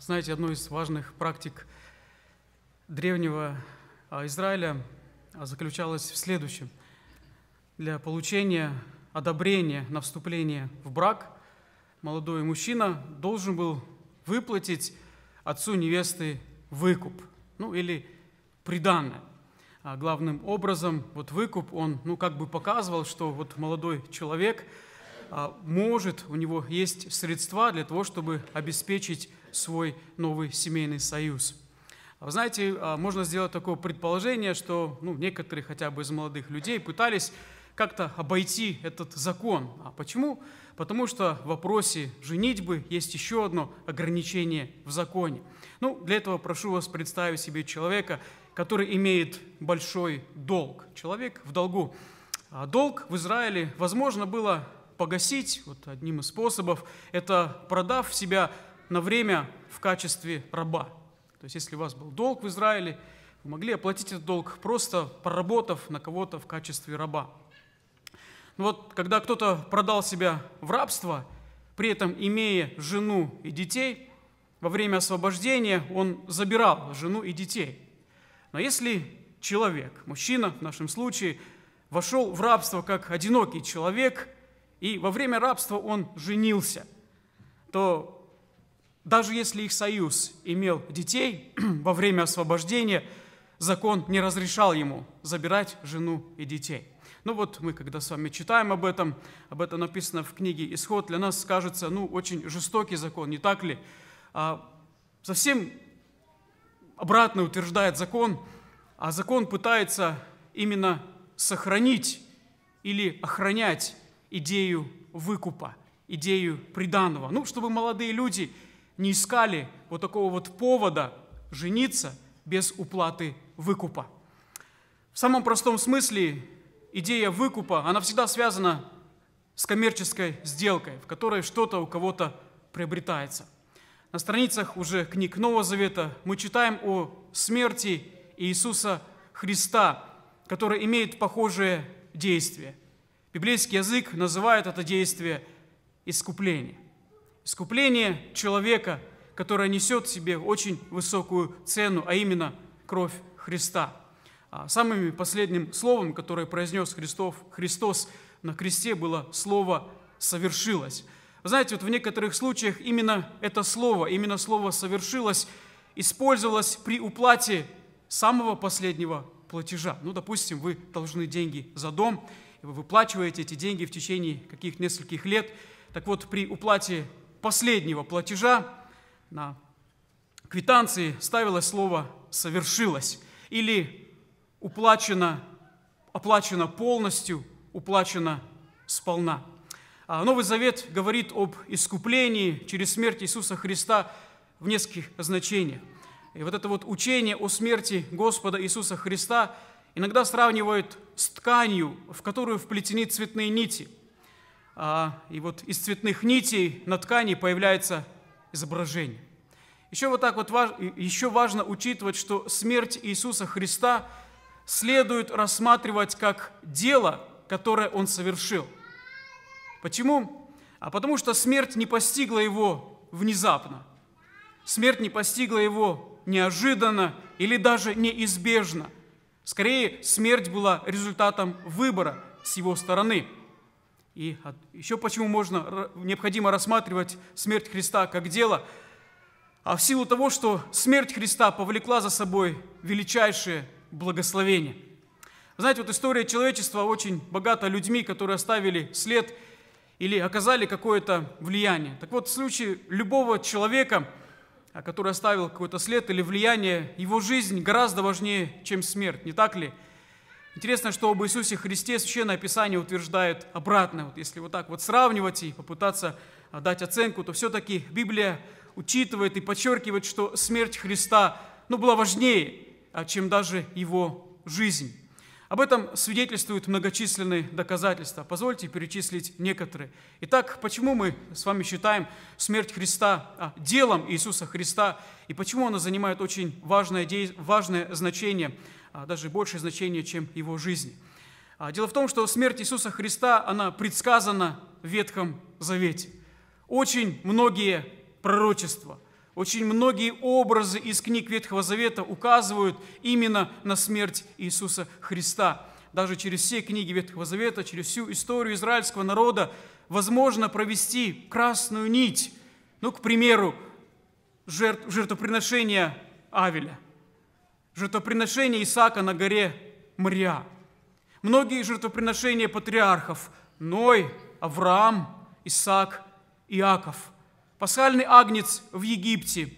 Знаете, одной из важных практик древнего а, Израиля а, заключалась в следующем. Для получения одобрения на вступление в брак молодой мужчина должен был выплатить отцу невесты выкуп, ну или приданное. А главным образом вот выкуп, он ну как бы показывал, что вот молодой человек а, может, у него есть средства для того, чтобы обеспечить свой новый семейный союз. А вы знаете, а, можно сделать такое предположение, что ну, некоторые хотя бы из молодых людей пытались как-то обойти этот закон. А почему? Потому что в вопросе женитьбы есть еще одно ограничение в законе. Ну, для этого прошу вас представить себе человека, который имеет большой долг. Человек в долгу. А долг в Израиле возможно было погасить вот одним из способов, это продав себя на время в качестве раба. То есть если у вас был долг в Израиле, вы могли оплатить этот долг, просто поработав на кого-то в качестве раба. Но ну вот когда кто-то продал себя в рабство, при этом имея жену и детей, во время освобождения он забирал жену и детей. Но если человек, мужчина в нашем случае, вошел в рабство как одинокий человек, и во время рабства он женился, то даже если их союз имел детей, во время освобождения закон не разрешал ему забирать жену и детей. Ну вот мы, когда с вами читаем об этом, об этом написано в книге «Исход», для нас кажется, ну, очень жестокий закон, не так ли? А, совсем обратно утверждает закон, а закон пытается именно сохранить или охранять идею выкупа, идею приданного. Ну, чтобы молодые люди не искали вот такого вот повода жениться без уплаты выкупа. В самом простом смысле идея выкупа, она всегда связана с коммерческой сделкой, в которой что-то у кого-то приобретается. На страницах уже книг Нового Завета мы читаем о смерти Иисуса Христа, который имеет похожее действие. Библейский язык называет это действие искупление. Искупление человека, которое несет в себе очень высокую цену, а именно кровь Христа. А Самым последним словом, которое произнес Христов, Христос на кресте, было слово «совершилось». Вы знаете, вот в некоторых случаях именно это слово, именно слово «совершилось» использовалось при уплате самого последнего платежа. Ну, допустим, вы должны деньги за дом, и вы выплачиваете эти деньги в течение каких-то нескольких лет. Так вот, при уплате последнего платежа на квитанции ставилось слово «совершилось» или уплачено, оплачено полностью, уплачено сполна. А Новый Завет говорит об искуплении через смерть Иисуса Христа в нескольких значениях. И вот это вот учение о смерти Господа Иисуса Христа иногда сравнивают с тканью, в которую вплетены цветные нити – а, и вот из цветных нитей на ткани появляется изображение. Еще вот так вот еще важно учитывать, что смерть Иисуса Христа следует рассматривать как дело, которое Он совершил. Почему? А потому что смерть не постигла Его внезапно. Смерть не постигла Его неожиданно или даже неизбежно. Скорее, смерть была результатом выбора с Его стороны – и еще почему можно, необходимо рассматривать смерть Христа как дело, а в силу того, что смерть Христа повлекла за собой величайшее благословение. Знаете, вот история человечества очень богата людьми, которые оставили след или оказали какое-то влияние. Так вот, в случае любого человека, а, который оставил какой-то след или влияние, его жизнь гораздо важнее, чем смерть, не так ли? Интересно, что об Иисусе Христе Священное Писание утверждает обратное. Вот если вот так вот сравнивать и попытаться а, дать оценку, то все-таки Библия учитывает и подчеркивает, что смерть Христа ну, была важнее, а, чем даже его жизнь. Об этом свидетельствуют многочисленные доказательства. Позвольте перечислить некоторые. Итак, почему мы с вами считаем смерть Христа а, делом Иисуса Христа и почему она занимает очень важное, важное значение – а, даже большее значение, чем его жизни. А, дело в том, что смерть Иисуса Христа, она предсказана в Ветхом Завете. Очень многие пророчества, очень многие образы из книг Ветхого Завета указывают именно на смерть Иисуса Христа. Даже через все книги Ветхого Завета, через всю историю израильского народа возможно провести красную нить. Ну, к примеру, жертв, жертвоприношения Авеля – Жертвоприношение Исаака на горе Мря. Многие жертвоприношения патриархов – Ной, Авраам, Исаак, Иаков. Пасхальный агнец в Египте.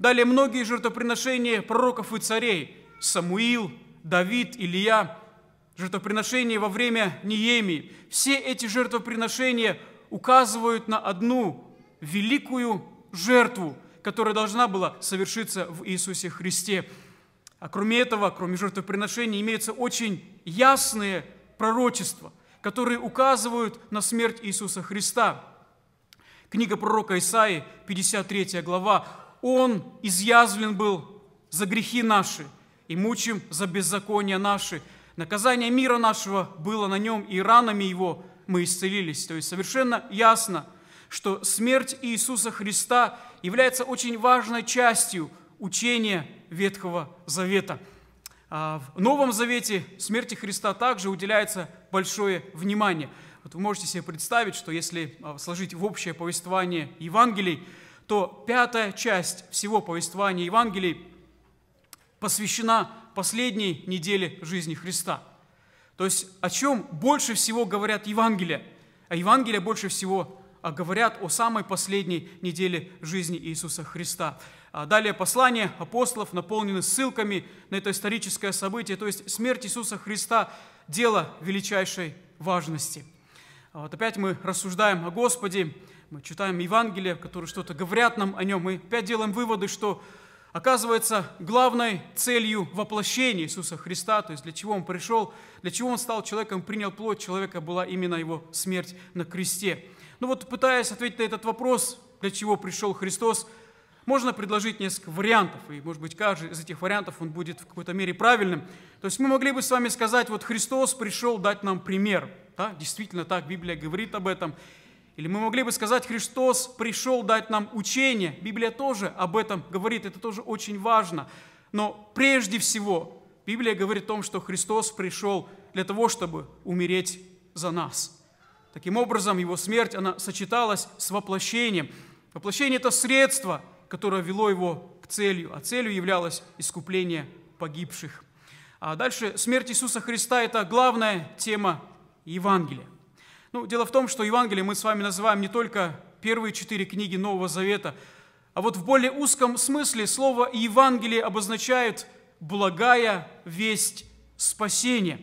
Далее многие жертвоприношения пророков и царей – Самуил, Давид, Илья, жертвоприношения во время Ниемии. Все эти жертвоприношения указывают на одну великую жертву, которая должна была совершиться в Иисусе Христе. А кроме этого, кроме жертвоприношений, имеются очень ясные пророчества, которые указывают на смерть Иисуса Христа. Книга пророка Исаи, 53 глава. «Он изъязвлен был за грехи наши, и мучим за беззакония наши. Наказание мира нашего было на нем, и ранами его мы исцелились». То есть совершенно ясно, что смерть Иисуса Христа является очень важной частью учения Ветхого Завета. А в Новом Завете смерти Христа также уделяется большое внимание. Вот вы можете себе представить, что если а, сложить в общее повествование Евангелий, то пятая часть всего повествования Евангелий посвящена последней неделе жизни Христа. То есть о чем больше всего говорят Евангелия? А Евангелия больше всего а, говорят о самой последней неделе жизни Иисуса Христа. А далее послания апостолов наполнены ссылками на это историческое событие, то есть смерть Иисуса Христа – дело величайшей важности. А вот опять мы рассуждаем о Господе, мы читаем Евангелие, которые что-то говорят нам о нем, мы опять делаем выводы, что оказывается главной целью воплощения Иисуса Христа, то есть для чего Он пришел, для чего Он стал человеком, принял плоть человека, была именно Его смерть на кресте. Ну вот пытаясь ответить на этот вопрос, для чего пришел Христос – можно предложить несколько вариантов, и, может быть, каждый из этих вариантов, он будет в какой-то мере правильным. То есть мы могли бы с вами сказать, вот Христос пришел дать нам пример. Да? Действительно так, Библия говорит об этом. Или мы могли бы сказать, Христос пришел дать нам учение. Библия тоже об этом говорит, это тоже очень важно. Но прежде всего, Библия говорит о том, что Христос пришел для того, чтобы умереть за нас. Таким образом, его смерть, она сочеталась с воплощением. Воплощение – это средство – которое вело его к целью, а целью являлось искупление погибших. А дальше смерть Иисуса Христа – это главная тема Евангелия. Ну, дело в том, что Евангелие мы с вами называем не только первые четыре книги Нового Завета, а вот в более узком смысле слово «Евангелие» обозначает «благая весть спасения».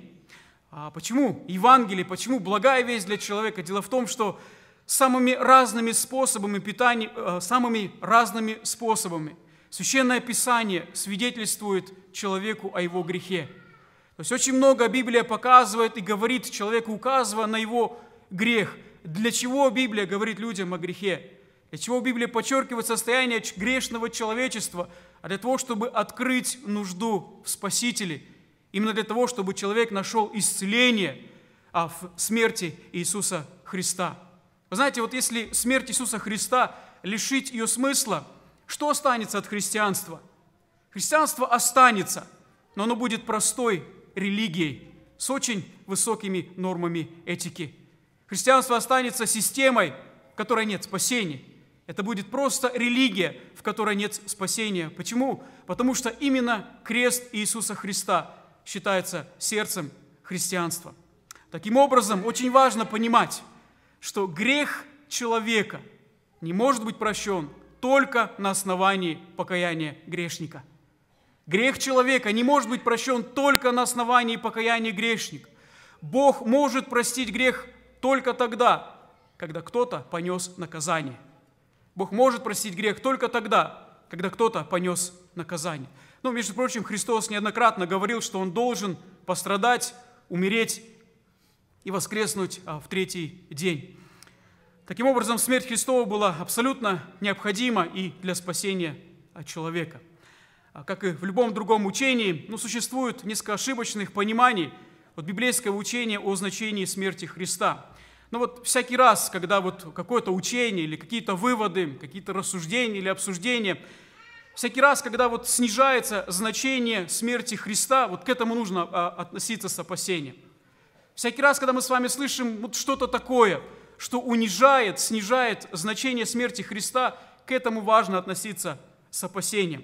А почему Евангелие, почему благая весть для человека? Дело в том, что самыми разными способами питания, э, самыми разными способами. Священное Писание свидетельствует человеку о его грехе. То есть очень много Библия показывает и говорит человеку, указывая на его грех. Для чего Библия говорит людям о грехе? Для чего Библия подчеркивает состояние грешного человечества? А для того, чтобы открыть нужду в Спасителе. Именно для того, чтобы человек нашел исцеление а, в смерти Иисуса Христа. Вы знаете, вот если смерть Иисуса Христа лишить ее смысла, что останется от христианства? Христианство останется, но оно будет простой религией с очень высокими нормами этики. Христианство останется системой, в которой нет спасения. Это будет просто религия, в которой нет спасения. Почему? Потому что именно крест Иисуса Христа считается сердцем христианства. Таким образом, очень важно понимать, что грех человека не может быть прощен только на основании покаяния грешника. Грех человека не может быть прощен только на основании покаяния грешника. Бог может простить грех только тогда, когда кто-то понес наказание. Бог может простить грех только тогда, когда кто-то понес наказание. Но, ну, между прочим, Христос неоднократно говорил, что Он должен пострадать, умереть и воскреснуть а, в третий день. Таким образом, смерть Христова была абсолютно необходима и для спасения а, человека. А, как и в любом другом учении, ну, существует несколько ошибочных пониманий вот библейского учения о значении смерти Христа. Но вот всякий раз, когда вот какое-то учение или какие-то выводы, какие-то рассуждения или обсуждения, всякий раз, когда вот снижается значение смерти Христа, вот к этому нужно относиться с опасением. Всякий раз, когда мы с вами слышим вот что-то такое, что унижает, снижает значение смерти Христа, к этому важно относиться с опасением.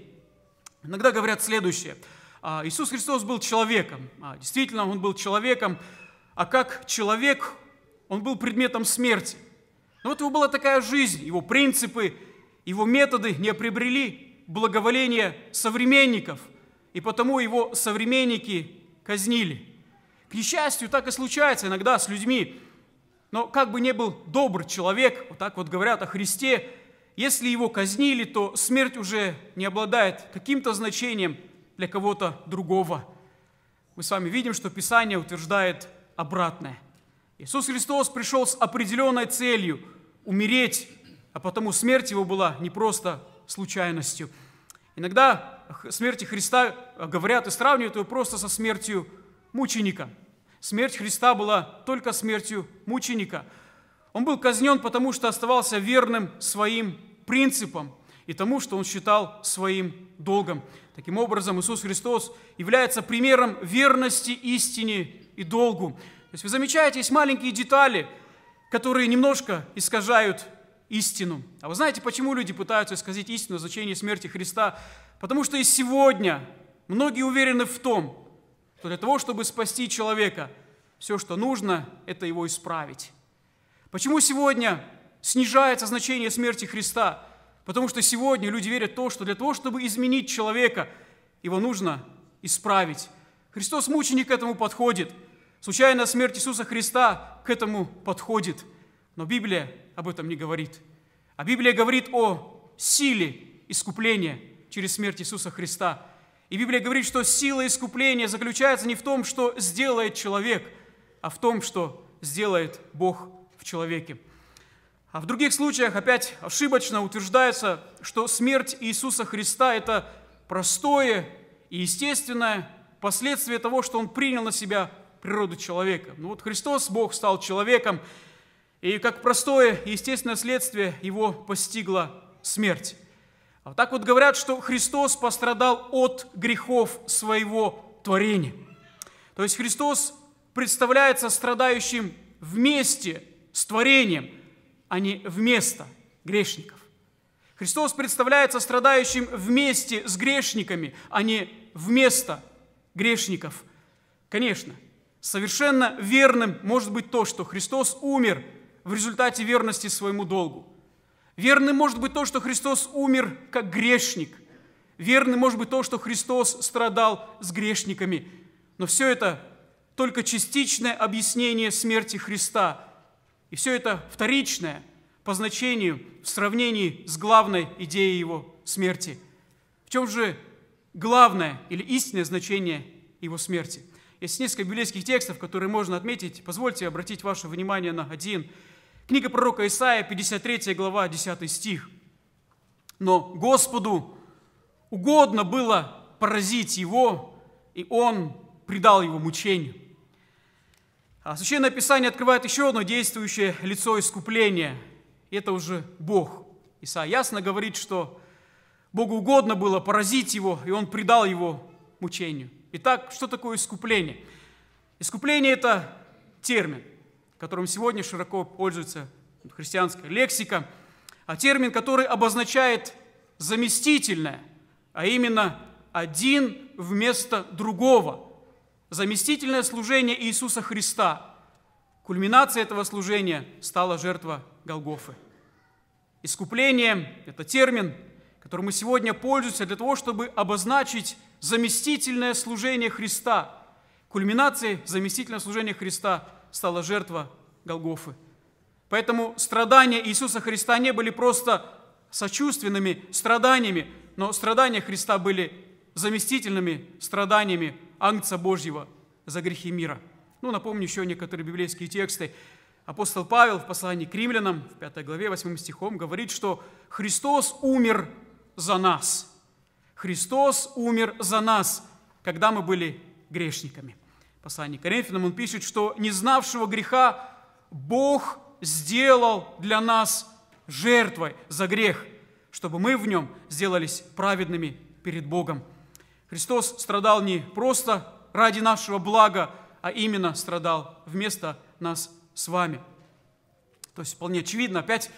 Иногда говорят следующее. А, Иисус Христос был человеком. А, действительно, Он был человеком. А как человек, Он был предметом смерти. Но вот его была такая жизнь, его принципы, его методы не приобрели благоволение современников, и потому его современники казнили. К несчастью, так и случается иногда с людьми. Но как бы ни был добр человек, вот так вот говорят о Христе, если его казнили, то смерть уже не обладает каким-то значением для кого-то другого. Мы с вами видим, что Писание утверждает обратное. Иисус Христос пришел с определенной целью – умереть, а потому смерть его была не просто случайностью. Иногда о смерти Христа говорят и сравнивают его просто со смертью мученика. Смерть Христа была только смертью мученика. Он был казнен, потому что оставался верным своим принципам и тому, что он считал своим долгом. Таким образом, Иисус Христос является примером верности истине и долгу. То есть вы замечаете, есть маленькие детали, которые немножко искажают истину. А вы знаете, почему люди пытаются исказить истину о значении смерти Христа? Потому что и сегодня многие уверены в том, что для того, чтобы спасти человека, все, что нужно, это его исправить. Почему сегодня снижается значение смерти Христа? Потому что сегодня люди верят в то, что для того, чтобы изменить человека, его нужно исправить. Христос-мученик к этому подходит. Случайная смерть Иисуса Христа к этому подходит. Но Библия об этом не говорит. А Библия говорит о силе искупления через смерть Иисуса Христа. И Библия говорит, что сила искупления заключается не в том, что сделает человек, а в том, что сделает Бог в человеке. А в других случаях опять ошибочно утверждается, что смерть Иисуса Христа – это простое и естественное последствие того, что Он принял на себя природу человека. Ну вот Христос, Бог, стал человеком, и как простое и естественное следствие его постигла смерть. А так вот говорят, что Христос пострадал от грехов своего творения. То есть Христос представляется страдающим вместе с творением, а не вместо грешников. Христос представляется страдающим вместе с грешниками, а не вместо грешников. Конечно, совершенно верным может быть то, что Христос умер в результате верности своему долгу – Верным может быть то, что Христос умер как грешник. Верным может быть то, что Христос страдал с грешниками. Но все это только частичное объяснение смерти Христа. И все это вторичное по значению в сравнении с главной идеей его смерти. В чем же главное или истинное значение его смерти? Есть несколько библейских текстов, которые можно отметить. Позвольте обратить ваше внимание на один – Книга пророка Исаия, 53 глава, 10 стих. Но Господу угодно было поразить его, и он предал его мучению. А Священное Писание открывает еще одно действующее лицо искупления. Это уже Бог. Исаия ясно говорит, что Богу угодно было поразить его, и он предал его мучению. Итак, что такое искупление? Искупление – это термин – которым сегодня широко пользуется христианская лексика, а термин, который обозначает заместительное, а именно один вместо другого. Заместительное служение Иисуса Христа. Кульминацией этого служения стала жертва Голгофы. Искупление – это термин, которым мы сегодня пользуемся для того, чтобы обозначить заместительное служение Христа. Кульминацией заместительного служения Христа – стала жертва Голгофы. Поэтому страдания Иисуса Христа не были просто сочувственными страданиями, но страдания Христа были заместительными страданиями Ангца Божьего за грехи мира. Ну, напомню еще некоторые библейские тексты. Апостол Павел в послании к римлянам, в 5 главе, 8 стихом, говорит, что «Христос умер за нас». Христос умер за нас, когда мы были грешниками послании к Коринфянам он пишет, что не знавшего греха Бог сделал для нас жертвой за грех, чтобы мы в нем сделались праведными перед Богом. Христос страдал не просто ради нашего блага, а именно страдал вместо нас с вами. То есть вполне очевидно, опять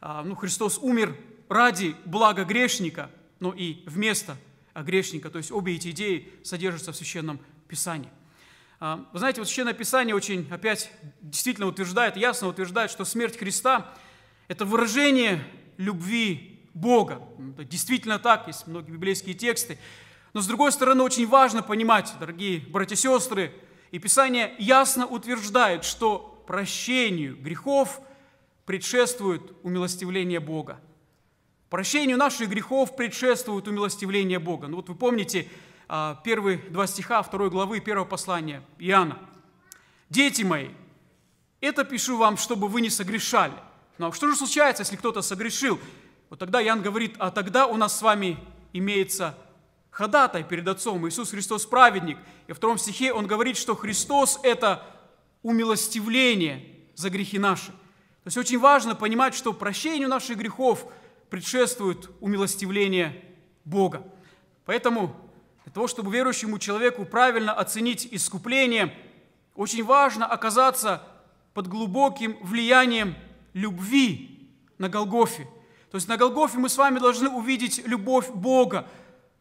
а, ну, Христос умер ради блага грешника, но и вместо грешника. То есть обе эти идеи содержатся в Священном Писании. А, вы знаете, вот Священное Писание очень опять действительно утверждает, ясно утверждает, что смерть Христа – это выражение любви Бога. Ну, это действительно так, есть многие библейские тексты. Но с другой стороны, очень важно понимать, дорогие братья и сестры, и Писание ясно утверждает, что прощению грехов предшествует умилостивление Бога. Прощению наших грехов предшествует умилостивление Бога. Ну вот вы помните, а, первые два стиха второй главы первого послания Иоанна. «Дети мои, это пишу вам, чтобы вы не согрешали». Но ну, а что же случается, если кто-то согрешил? Вот тогда Иоанн говорит, а тогда у нас с вами имеется ходатай перед Отцом, Иисус Христос праведник. И в втором стихе он говорит, что Христос – это умилостивление за грехи наши. То есть очень важно понимать, что прощению наших грехов предшествует умилостивление Бога. Поэтому для того, чтобы верующему человеку правильно оценить искупление, очень важно оказаться под глубоким влиянием любви на Голгофе. То есть на Голгофе мы с вами должны увидеть любовь Бога,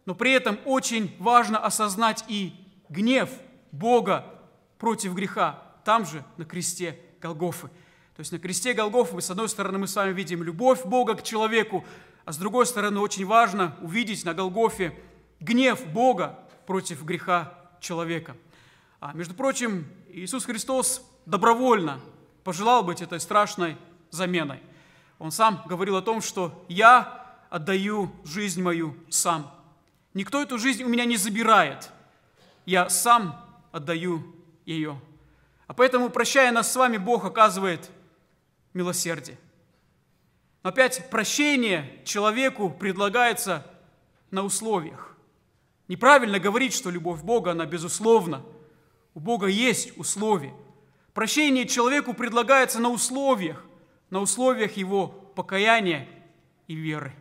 но при этом очень важно осознать и гнев Бога против греха там же, на кресте Голгофы. То есть на кресте Голгофы, с одной стороны, мы с вами видим любовь Бога к человеку, а с другой стороны, очень важно увидеть на Голгофе гнев Бога против греха человека. А, между прочим, Иисус Христос добровольно пожелал быть этой страшной заменой. Он сам говорил о том, что «я отдаю жизнь мою сам». Никто эту жизнь у меня не забирает. Я сам отдаю ее. А поэтому, прощая нас с вами, Бог оказывает милосердие. Но опять прощение человеку предлагается на условиях. Неправильно говорить, что любовь Бога, она безусловна. У Бога есть условия. Прощение человеку предлагается на условиях, на условиях его покаяния и веры.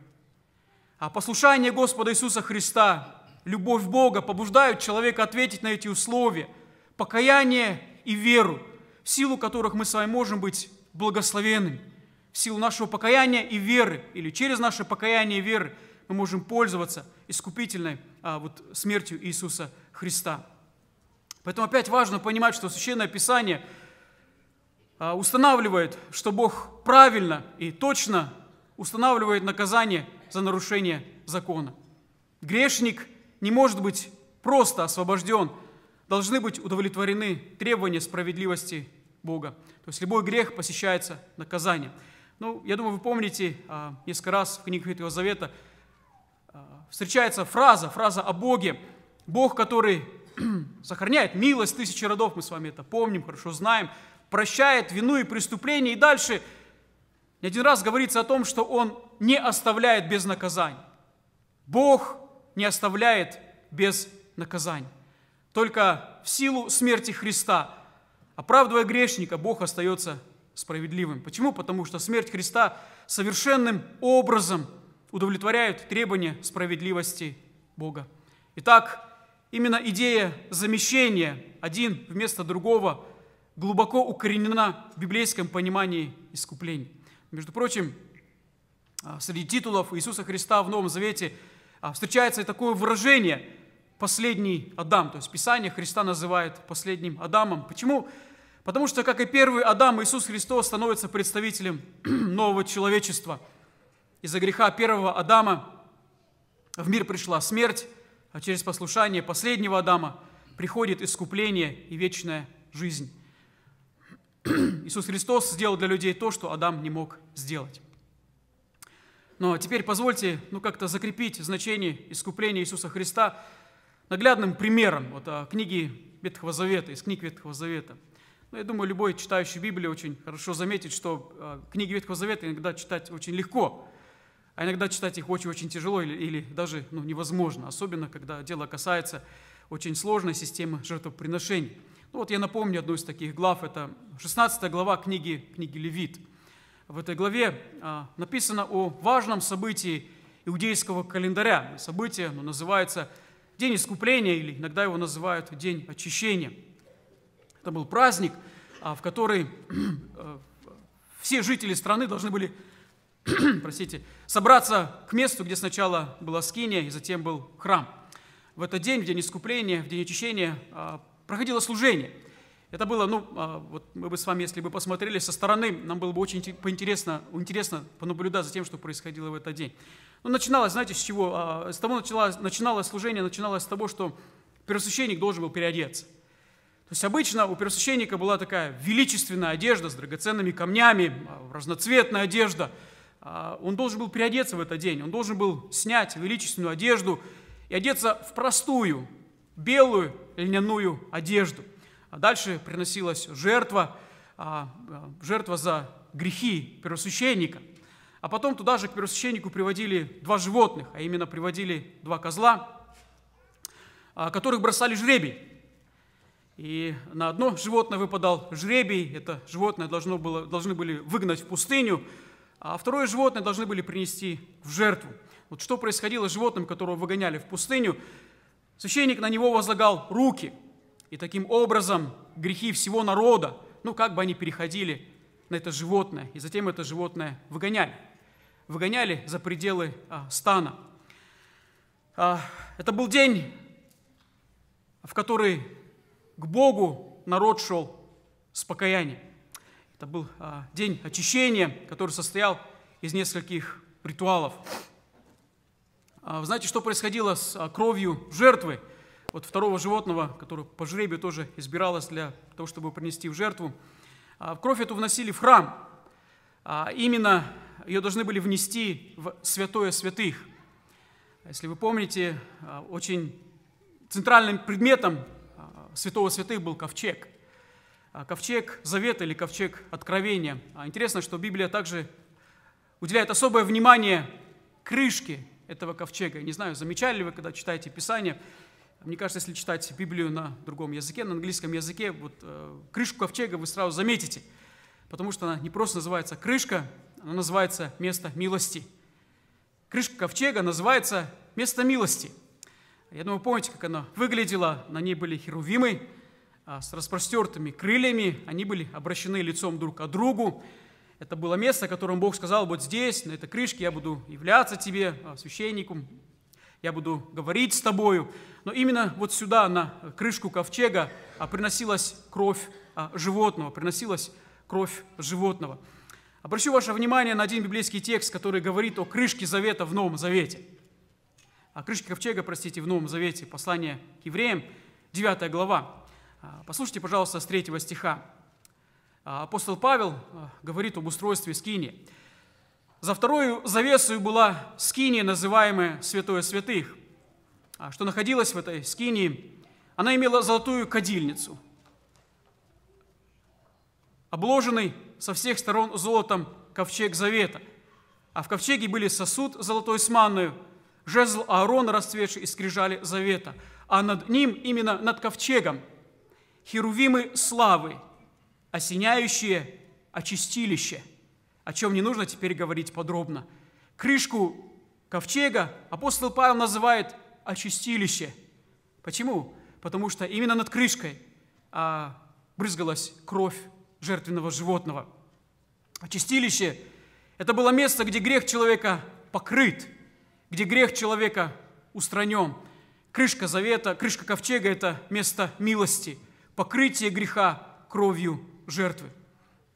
А послушание Господа Иисуса Христа, любовь Бога побуждают человека ответить на эти условия, покаяние и веру, в силу которых мы с вами можем быть благословенными. В силу нашего покаяния и веры, или через наше покаяние и веры, мы можем пользоваться искупительной а, вот, смертью Иисуса Христа. Поэтому опять важно понимать, что Священное Писание а, устанавливает, что Бог правильно и точно устанавливает наказание за нарушение закона. Грешник не может быть просто освобожден, должны быть удовлетворены требования справедливости Бога. То есть любой грех посещается наказанием. Ну, я думаю, вы помните, а, несколько раз в книгах Ветхого Завета – встречается фраза, фраза о Боге. Бог, который сохраняет милость тысячи родов, мы с вами это помним, хорошо знаем, прощает вину и преступление. И дальше не один раз говорится о том, что Он не оставляет без наказания. Бог не оставляет без наказания. Только в силу смерти Христа, оправдывая грешника, Бог остается справедливым. Почему? Потому что смерть Христа совершенным образом – удовлетворяют требования справедливости Бога. Итак, именно идея замещения один вместо другого глубоко укоренена в библейском понимании искупления. Между прочим, а, среди титулов Иисуса Христа в Новом Завете а, встречается и такое выражение «последний Адам». То есть Писание Христа называет последним Адамом. Почему? Потому что, как и первый Адам, Иисус Христос становится представителем нового человечества – из-за греха первого Адама в мир пришла смерть, а через послушание последнего Адама приходит искупление и вечная жизнь. Иисус Христос сделал для людей то, что Адам не мог сделать. Но теперь позвольте ну, как-то закрепить значение искупления Иисуса Христа наглядным примером вот, а, книги Ветхого Завета, из книг Ветхого Завета. Ну, я думаю, любой читающий Библию очень хорошо заметит, что а, книги Ветхого Завета иногда читать очень легко. А иногда читать их очень-очень тяжело или, или даже ну, невозможно, особенно когда дело касается очень сложной системы жертвоприношений. Ну, вот я напомню одну из таких глав, это 16 глава книги, книги Левит. В этой главе а, написано о важном событии иудейского календаря. Событие ну, называется День искупления, или иногда его называют День очищения. Это был праздник, а, в который э, все жители страны должны были простите, собраться к месту, где сначала была скиния и затем был храм. В этот день, в день искупления, в день очищения, а, проходило служение. Это было, ну, а, вот мы бы с вами, если бы посмотрели со стороны, нам было бы очень поинтересно, интересно понаблюдать за тем, что происходило в этот день. Ну, начиналось, знаете, с чего? А, с того началось, начиналось служение, начиналось с того, что первосвященник должен был переодеться. То есть обычно у первосвященника была такая величественная одежда с драгоценными камнями, разноцветная одежда – а, он должен был переодеться в этот день, он должен был снять величественную одежду и одеться в простую, белую льняную одежду. А дальше приносилась жертва, а, жертва за грехи первосвященника. А потом туда же к первосвященнику приводили два животных, а именно приводили два козла, а, которых бросали жребий. И на одно животное выпадал жребий, это животное должно было, должны были выгнать в пустыню – а второе животное должны были принести в жертву. Вот что происходило с животным, которого выгоняли в пустыню? Священник на него возлагал руки, и таким образом грехи всего народа, ну как бы они переходили на это животное, и затем это животное выгоняли. Выгоняли за пределы а, стана. А, это был день, в который к Богу народ шел с покаянием. Это был а, день очищения, который состоял из нескольких ритуалов. А, вы знаете, что происходило с а, кровью жертвы? Вот второго животного, которое по жребию тоже избиралось для того, чтобы принести в жертву. А, кровь эту вносили в храм. А, именно ее должны были внести в святое святых. Если вы помните, а, очень центральным предметом а, святого святых был ковчег – а, ковчег завета или ковчег откровения. А, интересно, что Библия также уделяет особое внимание крышке этого ковчега. Не знаю, замечали ли вы, когда читаете Писание, мне кажется, если читать Библию на другом языке, на английском языке, вот э, крышку ковчега вы сразу заметите, потому что она не просто называется крышка, она называется место милости. Крышка ковчега называется место милости. Я думаю, помните, как она выглядела? На ней были херувимы, а, с распростертыми крыльями, они были обращены лицом друг к другу. Это было место, которым Бог сказал, вот здесь, на этой крышке я буду являться тебе, а, священником, я буду говорить с тобою. Но именно вот сюда, на крышку ковчега, а, приносилась кровь животного, приносилась кровь животного. Обращу ваше внимание на один библейский текст, который говорит о крышке завета в Новом Завете. О крышке ковчега, простите, в Новом Завете, послание к евреям, 9 глава. А, послушайте, пожалуйста, с третьего стиха. А, апостол Павел а, говорит об устройстве скини. За вторую завесу была скиния, называемая Святое Святых. Что находилось в этой скинии? Она имела золотую кадильницу, обложенный со всех сторон золотом ковчег завета. А в ковчеге были сосуд золотой с манной, жезл Аарона, расцветший и скрижали завета, а над ним, именно над ковчегом – херувимы славы, осеняющие очистилище, о чем не нужно теперь говорить подробно. Крышку ковчега апостол Павел называет очистилище. Почему? Потому что именно над крышкой а, брызгалась кровь жертвенного животного. Очистилище – это было место, где грех человека покрыт, где грех человека устранен. Крышка завета, крышка ковчега – это место милости – покрытие греха кровью жертвы.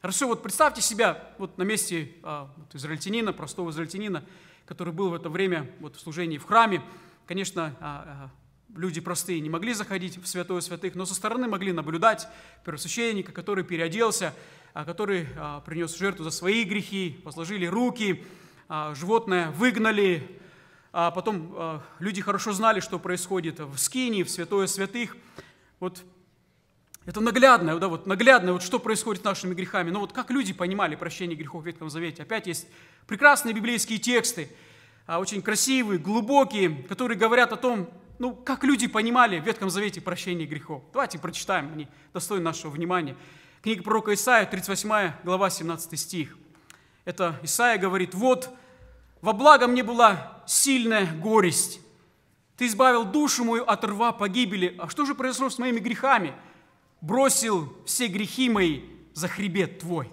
Хорошо, вот представьте себя вот на месте а, вот израильтянина, простого израильтянина, который был в это время вот в служении в храме. Конечно, а, а, люди простые не могли заходить в святое святых, но со стороны могли наблюдать первосвященника, который переоделся, а, который а, принес жертву за свои грехи, возложили руки, а, животное выгнали, а потом а, люди хорошо знали, что происходит в Скинии, в святое святых. Вот это наглядное, да, вот наглядное, вот что происходит с нашими грехами. Но ну вот как люди понимали прощение грехов в Ветхом Завете? Опять есть прекрасные библейские тексты, а, очень красивые, глубокие, которые говорят о том, ну, как люди понимали в Ветхом Завете прощение грехов. Давайте прочитаем, они достойны нашего внимания. Книга пророка Исаия, 38 глава, 17 стих. Это Исаия говорит, «Вот, во благо мне была сильная горесть, ты избавил душу мою от рва погибели. А что же произошло с моими грехами?» бросил все грехи мои за хребет твой».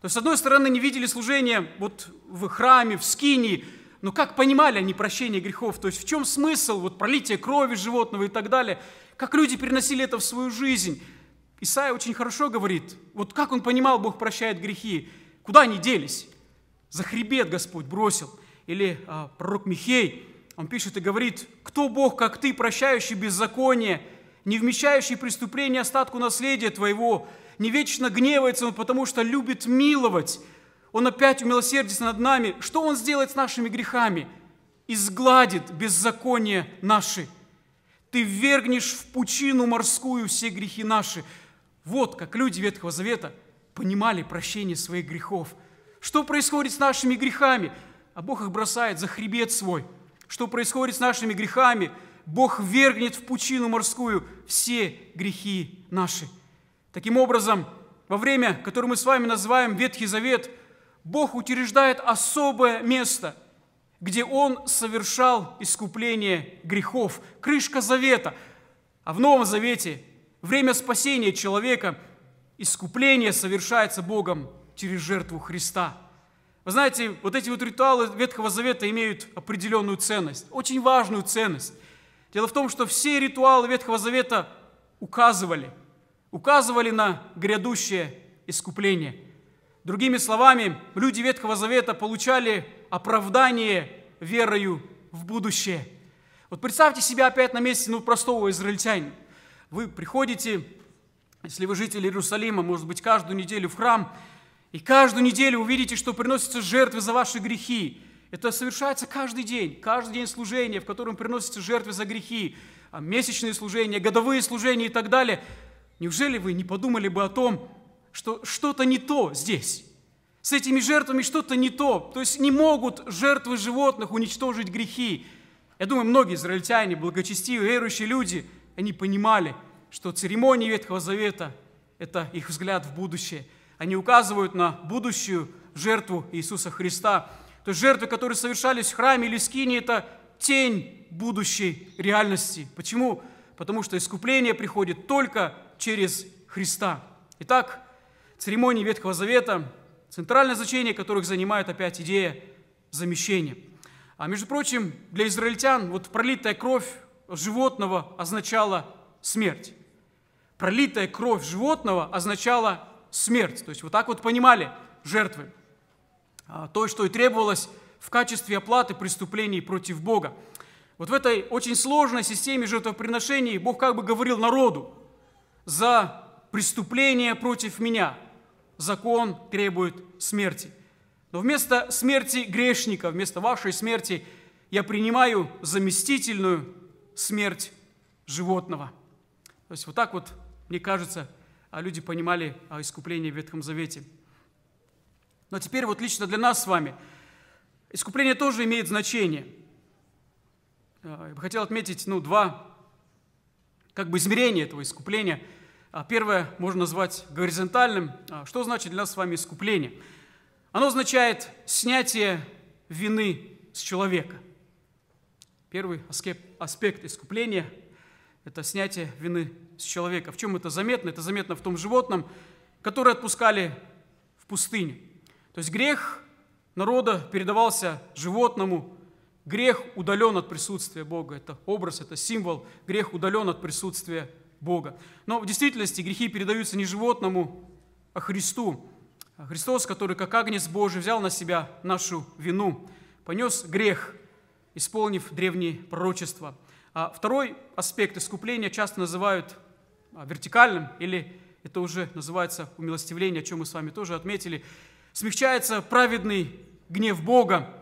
То есть, с одной стороны, не видели служения вот в храме, в скинии, но как понимали они прощение грехов? То есть в чем смысл вот пролития крови животного и так далее? Как люди переносили это в свою жизнь? Исаия очень хорошо говорит, вот как он понимал, Бог прощает грехи, куда они делись? За хребет Господь бросил. Или а, пророк Михей, он пишет и говорит, кто Бог, как ты, прощающий беззаконие, не вмещающий преступление остатку наследия твоего, не вечно гневается он, потому что любит миловать. Он опять умилосердится над нами. Что он сделает с нашими грехами? Изгладит беззаконие наши. Ты ввергнешь в пучину морскую все грехи наши. Вот как люди Ветхого Завета понимали прощение своих грехов. Что происходит с нашими грехами? А Бог их бросает за хребет свой. Что происходит с нашими грехами – Бог вергнет в пучину морскую все грехи наши. Таким образом, во время, которое мы с вами называем Ветхий Завет, Бог утверждает особое место, где Он совершал искупление грехов, крышка завета. А в Новом Завете время спасения человека, искупление совершается Богом через жертву Христа. Вы знаете, вот эти вот ритуалы Ветхого Завета имеют определенную ценность, очень важную ценность. Дело в том, что все ритуалы Ветхого Завета указывали, указывали на грядущее искупление. Другими словами, люди Ветхого Завета получали оправдание верою в будущее. Вот представьте себя опять на месте ну, простого израильтянина. Вы приходите, если вы житель Иерусалима, может быть, каждую неделю в храм, и каждую неделю увидите, что приносятся жертвы за ваши грехи, это совершается каждый день, каждый день служения, в котором приносятся жертвы за грехи, а месячные служения, годовые служения и так далее. Неужели вы не подумали бы о том, что что-то не то здесь? С этими жертвами что-то не то. То есть не могут жертвы животных уничтожить грехи. Я думаю, многие израильтяне, благочестивые, верующие люди, они понимали, что церемонии Ветхого Завета – это их взгляд в будущее. Они указывают на будущую жертву Иисуса Христа – то есть жертвы, которые совершались в храме или скине, это тень будущей реальности. Почему? Потому что искупление приходит только через Христа. Итак, церемонии Ветхого Завета, центральное значение которых занимает опять идея замещения. А между прочим, для израильтян вот пролитая кровь животного означала смерть. Пролитая кровь животного означала смерть. То есть вот так вот понимали жертвы. А, то, что и требовалось в качестве оплаты преступлений против Бога. Вот в этой очень сложной системе жертвоприношений Бог как бы говорил народу, за преступление против меня закон требует смерти. Но вместо смерти грешника, вместо вашей смерти, я принимаю заместительную смерть животного. То есть вот так вот, мне кажется, а люди понимали о искуплении в Ветхом Завете – но теперь вот лично для нас с вами искупление тоже имеет значение. Э, я бы хотел отметить ну, два как бы измерения этого искупления. А, первое можно назвать горизонтальным. А, что значит для нас с вами искупление? Оно означает снятие вины с человека. Первый аспект искупления – это снятие вины с человека. В чем это заметно? Это заметно в том животном, которое отпускали в пустыню. То есть грех народа передавался животному, грех удален от присутствия Бога. Это образ, это символ, грех удален от присутствия Бога. Но в действительности грехи передаются не животному, а Христу. Христос, который как агнец Божий взял на себя нашу вину, понес грех, исполнив древние пророчества. А второй аспект искупления часто называют а, вертикальным или это уже называется умилостивление, о чем мы с вами тоже отметили смягчается праведный гнев Бога,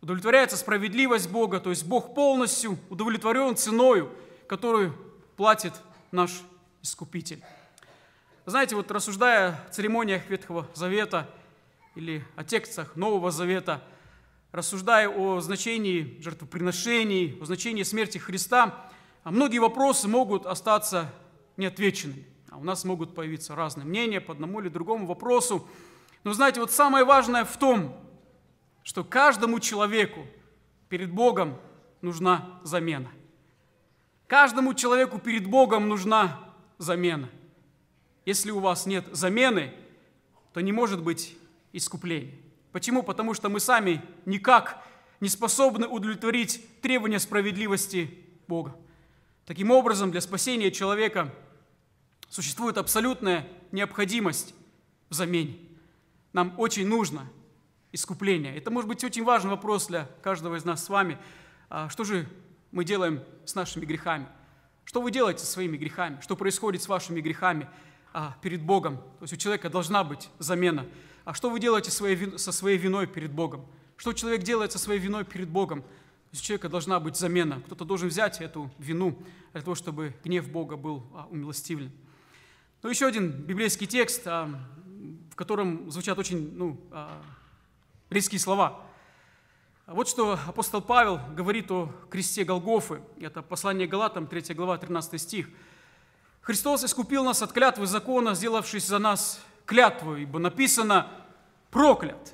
удовлетворяется справедливость Бога, то есть Бог полностью удовлетворен ценою, которую платит наш Искупитель. Знаете, вот рассуждая о церемониях Ветхого Завета или о текстах Нового Завета, рассуждая о значении жертвоприношений, о значении смерти Христа, а многие вопросы могут остаться неотвеченными. А у нас могут появиться разные мнения по одному или другому вопросу. Но знаете, вот самое важное в том, что каждому человеку перед Богом нужна замена. Каждому человеку перед Богом нужна замена. Если у вас нет замены, то не может быть искупления. Почему? Потому что мы сами никак не способны удовлетворить требования справедливости Бога. Таким образом, для спасения человека существует абсолютная необходимость в замене. Нам очень нужно искупление. Это может быть очень важный вопрос для каждого из нас с вами. А что же мы делаем с нашими грехами? Что вы делаете со своими грехами? Что происходит с вашими грехами а, перед Богом? То есть у человека должна быть замена. А что вы делаете со своей виной перед Богом? Что человек делает со своей виной перед Богом? у человека должна быть замена. Кто-то должен взять эту вину для того, чтобы гнев Бога был а, умилостивлен. Но еще один библейский текст, в котором звучат очень ну, а, резкие слова. Вот что апостол Павел говорит о кресте Голгофы. Это послание Галатам, 3 глава, 13 стих. «Христос искупил нас от клятвы закона, сделавшись за нас клятву, ибо написано «проклят,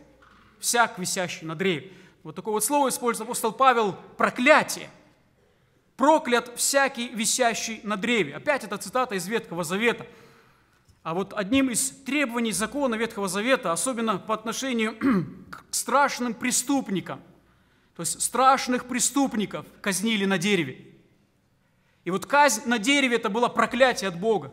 всяк висящий на древе». Вот такое вот слово использует апостол Павел «проклятие». «Проклят всякий висящий на древе». Опять это цитата из Ветхого Завета – а вот одним из требований закона Ветхого Завета, особенно по отношению к страшным преступникам, то есть страшных преступников казнили на дереве. И вот казнь на дереве – это было проклятие от Бога.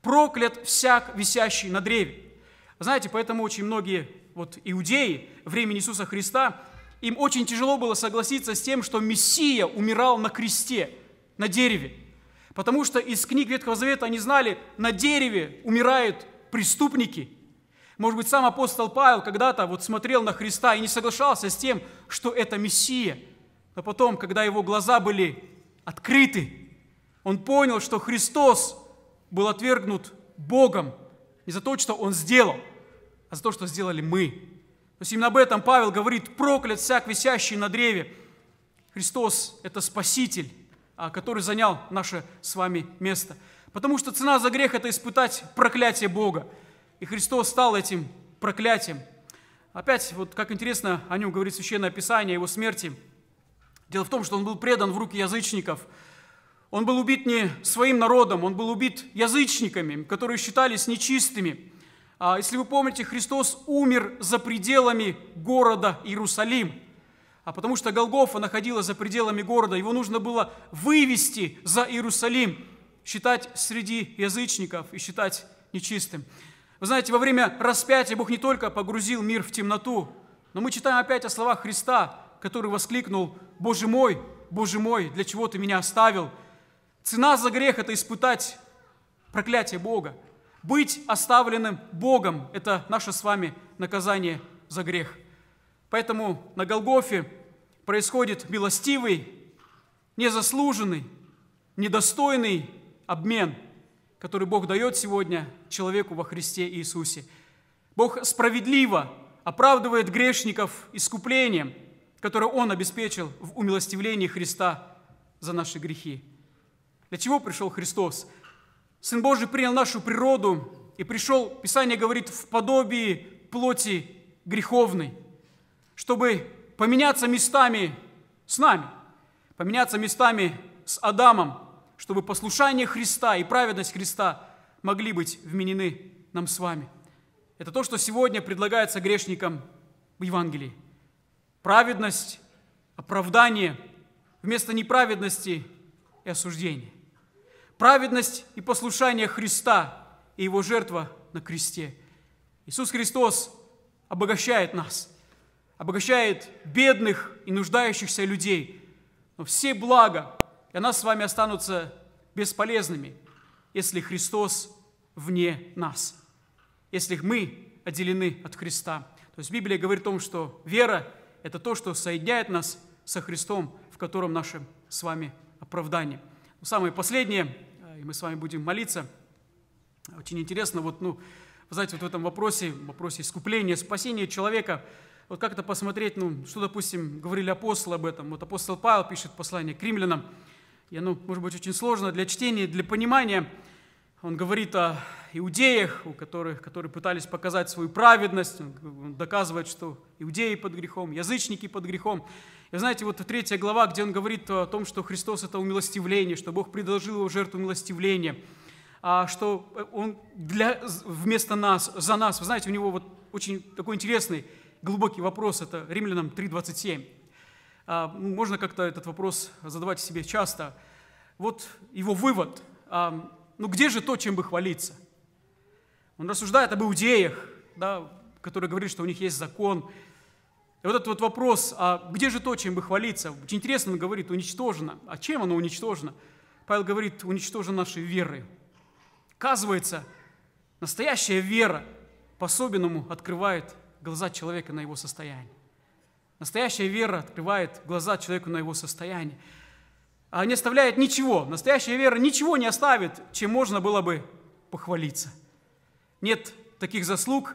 Проклят всяк, висящий на древе. Знаете, поэтому очень многие вот иудеи времени Иисуса Христа, им очень тяжело было согласиться с тем, что Мессия умирал на кресте, на дереве – Потому что из книг Ветхого Завета они знали, на дереве умирают преступники. Может быть, сам апостол Павел когда-то вот смотрел на Христа и не соглашался с тем, что это Мессия. Но потом, когда его глаза были открыты, он понял, что Христос был отвергнут Богом не за то, что Он сделал, а за то, что сделали мы. То есть именно об этом Павел говорит, проклят всяк висящий на древе. Христос – это Спаситель, а, который занял наше с вами место. Потому что цена за грех – это испытать проклятие Бога. И Христос стал этим проклятием. Опять, вот как интересно о нем говорит Священное Писание, о его смерти. Дело в том, что он был предан в руки язычников. Он был убит не своим народом, он был убит язычниками, которые считались нечистыми. А, если вы помните, Христос умер за пределами города Иерусалим – а потому что Голгофа находилась за пределами города, его нужно было вывести за Иерусалим, считать среди язычников и считать нечистым. Вы знаете, во время распятия Бог не только погрузил мир в темноту, но мы читаем опять о словах Христа, который воскликнул «Боже мой, Боже мой, для чего ты меня оставил?» Цена за грех – это испытать проклятие Бога. Быть оставленным Богом – это наше с вами наказание за грех. Поэтому на Голгофе происходит милостивый, незаслуженный, недостойный обмен, который Бог дает сегодня человеку во Христе Иисусе. Бог справедливо оправдывает грешников искуплением, которое Он обеспечил в умилостивлении Христа за наши грехи. Для чего пришел Христос? Сын Божий принял нашу природу и пришел, Писание говорит, в подобии плоти греховной – чтобы поменяться местами с нами, поменяться местами с Адамом, чтобы послушание Христа и праведность Христа могли быть вменены нам с вами. Это то, что сегодня предлагается грешникам в Евангелии. Праведность, оправдание вместо неправедности и осуждения. Праведность и послушание Христа и Его жертва на кресте. Иисус Христос обогащает нас – обогащает бедных и нуждающихся людей. Но все блага для нас с вами останутся бесполезными, если Христос вне нас, если мы отделены от Христа. То есть Библия говорит о том, что вера – это то, что соединяет нас со Христом, в котором наше с вами оправдание. Ну, самое последнее, э, и мы с вами будем молиться. Очень интересно, вот, ну, знаете, вот в этом вопросе, вопросе искупления, спасения человека – вот как-то посмотреть, ну, что, допустим, говорили апостолы об этом. Вот апостол Павел пишет послание к римлянам, и оно, ну, может быть, очень сложно для чтения, для понимания. Он говорит о иудеях, у которых, которые пытались показать свою праведность. Он доказывает, что иудеи под грехом, язычники под грехом. И знаете, вот третья глава, где он говорит о том, что Христос – это умилостивление, что Бог предложил его жертву умилостивления, а что э, Он для, вместо нас, за нас. Вы знаете, у него вот очень такой интересный глубокий вопрос, это Римлянам 3.27. А, можно как-то этот вопрос задавать себе часто. Вот его вывод. А, ну где же то, чем бы хвалиться? Он рассуждает об иудеях, да, которые говорит, что у них есть закон. И вот этот вот вопрос, а где же то, чем бы хвалиться? Очень интересно, он говорит, уничтожено. А чем оно уничтожено? Павел говорит, уничтожено нашей веры Оказывается, настоящая вера по-особенному открывает глаза человека на его состояние. Настоящая вера открывает глаза человеку на его состояние. а не оставляет ничего. Настоящая вера ничего не оставит, чем можно было бы похвалиться. Нет таких заслуг,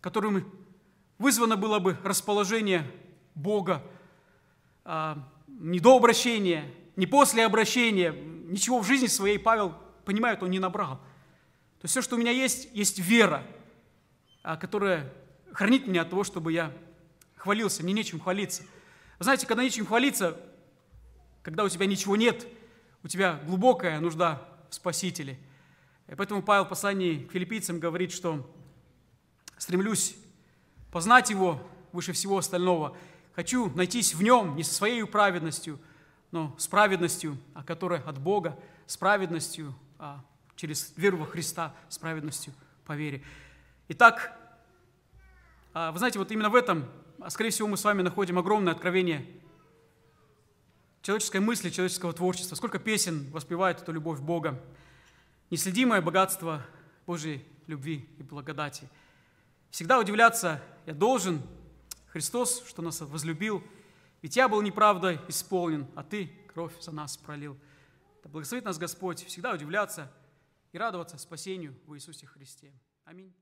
которым вызвано было бы расположение Бога, а, не до обращения, не после обращения. Ничего в жизни своей Павел, понимает, он не набрал. То есть все, что у меня есть, есть вера, а, которая хранит меня от того, чтобы я хвалился, мне нечем хвалиться. Вы знаете, когда нечем хвалиться, когда у тебя ничего нет, у тебя глубокая нужда в Спасителе. И поэтому Павел в послании к филиппийцам говорит, что стремлюсь познать Его выше всего остального. Хочу найтись в Нем не со своей праведностью, но с праведностью, а которая от Бога, с праведностью а через веру во Христа, с праведностью по вере. Итак, а, вы знаете, вот именно в этом, а, скорее всего, мы с вами находим огромное откровение человеческой мысли, человеческого творчества. Сколько песен воспевает эту любовь Бога. Неследимое богатство Божьей любви и благодати. Всегда удивляться я должен, Христос, что нас возлюбил, ведь я был неправдой исполнен, а Ты кровь за нас пролил. Да благословит нас Господь всегда удивляться и радоваться спасению в Иисусе Христе. Аминь.